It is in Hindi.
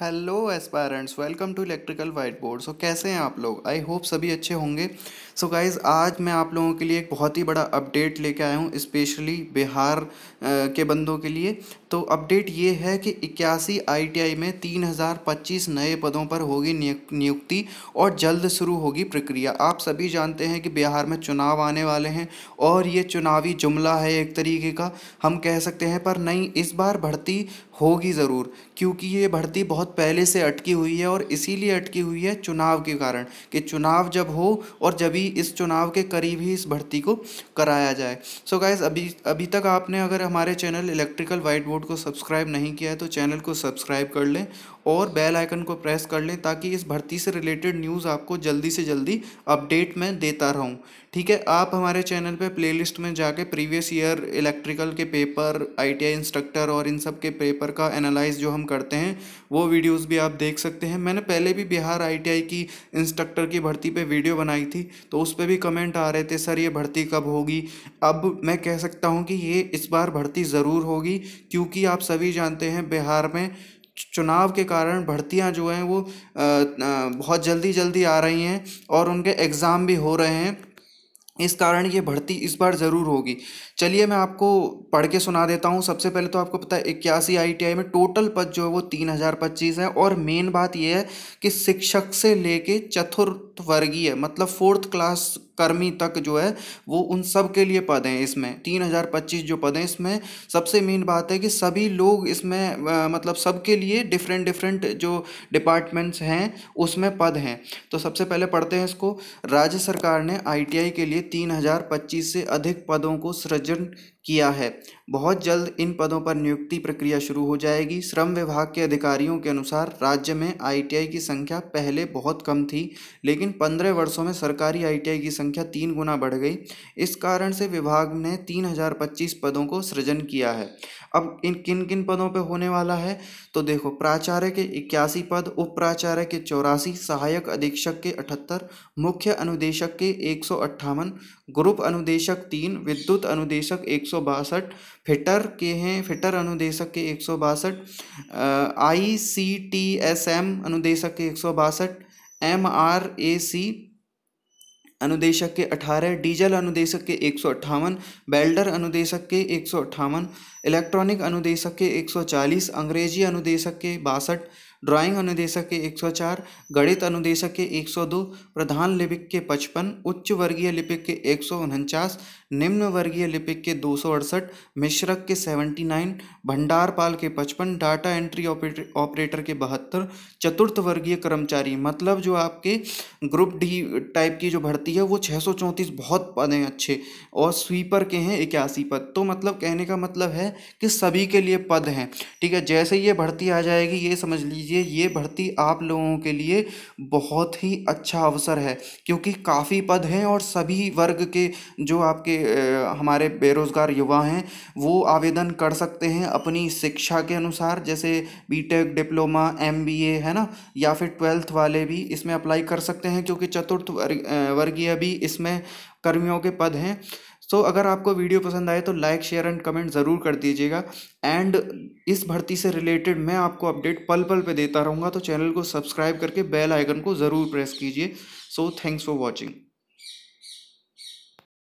hello aspirants welcome to electrical whiteboard so कैसे हैं आप लोग आई होप सभी अच्छे होंगे सो so गाइस आज मैं आप लोगों के लिए एक बहुत ही बड़ा अपडेट लेके आया हूँ स्पेशली बिहार के बंदों के लिए तो अपडेट ये है कि इक्यासी आईटीआई में 3025 नए पदों पर होगी नियुक्ति और जल्द शुरू होगी प्रक्रिया आप सभी जानते हैं कि बिहार में चुनाव आने वाले हैं और ये चुनावी जुमला है एक तरीके का हम कह सकते हैं पर नहीं इस बार भर्ती होगी ज़रूर क्योंकि ये भर्ती बहुत पहले से अटकी हुई है और इसीलिए अटकी हुई है चुनाव के कारण कि चुनाव जब हो और जब ही इस चुनाव के करीब ही इस भर्ती को कराया जाए सो so गाइज़ अभी अभी तक आपने अगर हमारे channel electrical whiteboard report को सब्सक्राइब नहीं किया है तो चैनल को सब्सक्राइब कर लें और बेल आइकन को प्रेस कर लें ताकि इस भर्ती से रिलेटेड न्यूज़ आपको जल्दी से जल्दी अपडेट में देता रहूँ ठीक है आप हमारे चैनल पे प्लेलिस्ट में जाके प्रीवियस ईयर इलेक्ट्रिकल के पेपर आईटीआई इंस्ट्रक्टर और इन सब के पेपर का एनालाइज जो हम करते हैं वो वीडियोस भी आप देख सकते हैं मैंने पहले भी बिहार आईटीआई की इंस्ट्रक्टर की भर्ती पे वीडियो बनाई थी तो उस पर भी कमेंट आ रहे थे सर ये भर्ती कब होगी अब मैं कह सकता हूँ कि ये इस बार भर्ती ज़रूर होगी क्योंकि आप सभी जानते हैं बिहार में चुनाव के कारण भर्तियां जो हैं वो बहुत जल्दी जल्दी आ रही हैं और उनके एग्ज़ाम भी हो रहे हैं इस कारण ये भर्ती इस बार ज़रूर होगी चलिए मैं आपको पढ़ के सुना देता हूँ सबसे पहले तो आपको पता है इक्यासी आई में टोटल पद जो है वो तीन हज़ार पच्चीस है और मेन बात यह है कि शिक्षक से लेके चतुर्थ चतुर्थ वर्गीय मतलब फोर्थ क्लास कर्मी तक जो है वो उन सब के लिए पद हैं इसमें तीन हज़ार पच्चीस जो पद हैं इसमें सबसे मेन बात है कि सभी लोग इसमें आ, मतलब सबके लिए डिफरेंट डिफरेंट जो डिपार्टमेंट्स हैं उसमें पद हैं तो सबसे पहले पढ़ते हैं इसको राज्य सरकार ने आईटीआई के लिए तीन हज़ार पच्चीस से अधिक पदों को सृजन किया है बहुत जल्द इन पदों पर नियुक्ति प्रक्रिया शुरू हो जाएगी श्रम विभाग के अधिकारियों के अनुसार राज्य में आईटीआई की संख्या पहले बहुत कम थी लेकिन पंद्रह वर्षों में सरकारी आईटीआई की संख्या तीन गुना बढ़ गई इस कारण से विभाग ने तीन हजार पच्चीस पदों को सृजन किया है अब इन किन किन पदों पर होने वाला है तो देखो प्राचार्य के इक्यासी पद उप प्राचार्य के चौरासी सहायक अधीक्षक के अठहत्तर मुख्य अनुदेशक के एक सौ अट्ठावन ग्रुप अनुदेशक तीन विद्युत अनुदेशक एक फिटर के हैं फिटर अनुदेशक के एक सौ बासठ I C T S M अनुदेशक के एक सौ बासठ एम आर ए सी अनुदेशक के अठारह डीजल अनुदेशक के एक सौ अट्ठावन बेल्डर अनुदेशक के एक सौ अट्ठावन इलेक्ट्रॉनिक अनुदेशक के एक सौ चालीस अंग्रेजी अनुदेशक के बासठ ड्राइंग अनुदेशक के 104 गणित अनुदेशक के 102 प्रधान लिपिक के 55 उच्च वर्गीय लिपिक के एक निम्न वर्गीय लिपिक के दो मिश्रक के 79 भंडारपाल के 55 डाटा एंट्री ऑपरेटर के बहत्तर चतुर्थ वर्गीय कर्मचारी मतलब जो आपके ग्रुप डी टाइप की जो भर्ती है वो छः बहुत पद हैं अच्छे और स्वीपर के हैं इक्यासी पद तो मतलब कहने का मतलब है कि सभी के लिए पद हैं ठीक है जैसे ये भर्ती आ जाएगी ये समझ लीजिए लीजिए ये भर्ती आप लोगों के लिए बहुत ही अच्छा अवसर है क्योंकि काफ़ी पद हैं और सभी वर्ग के जो आपके हमारे बेरोज़गार युवा हैं वो आवेदन कर सकते हैं अपनी शिक्षा के अनुसार जैसे बी डिप्लोमा एम है ना या फिर ट्वेल्थ वाले भी इसमें अप्लाई कर सकते हैं क्योंकि चतुर्थ वर्गीय भी इसमें कर्मियों के पद हैं सो so, अगर आपको वीडियो पसंद आए तो लाइक शेयर एंड कमेंट ज़रूर कर दीजिएगा एंड इस भर्ती से रिलेटेड मैं आपको अपडेट पल पल पे देता रहूँगा तो चैनल को सब्सक्राइब करके बेल आइकन को ज़रूर प्रेस कीजिए सो थैंक्स फॉर वॉचिंग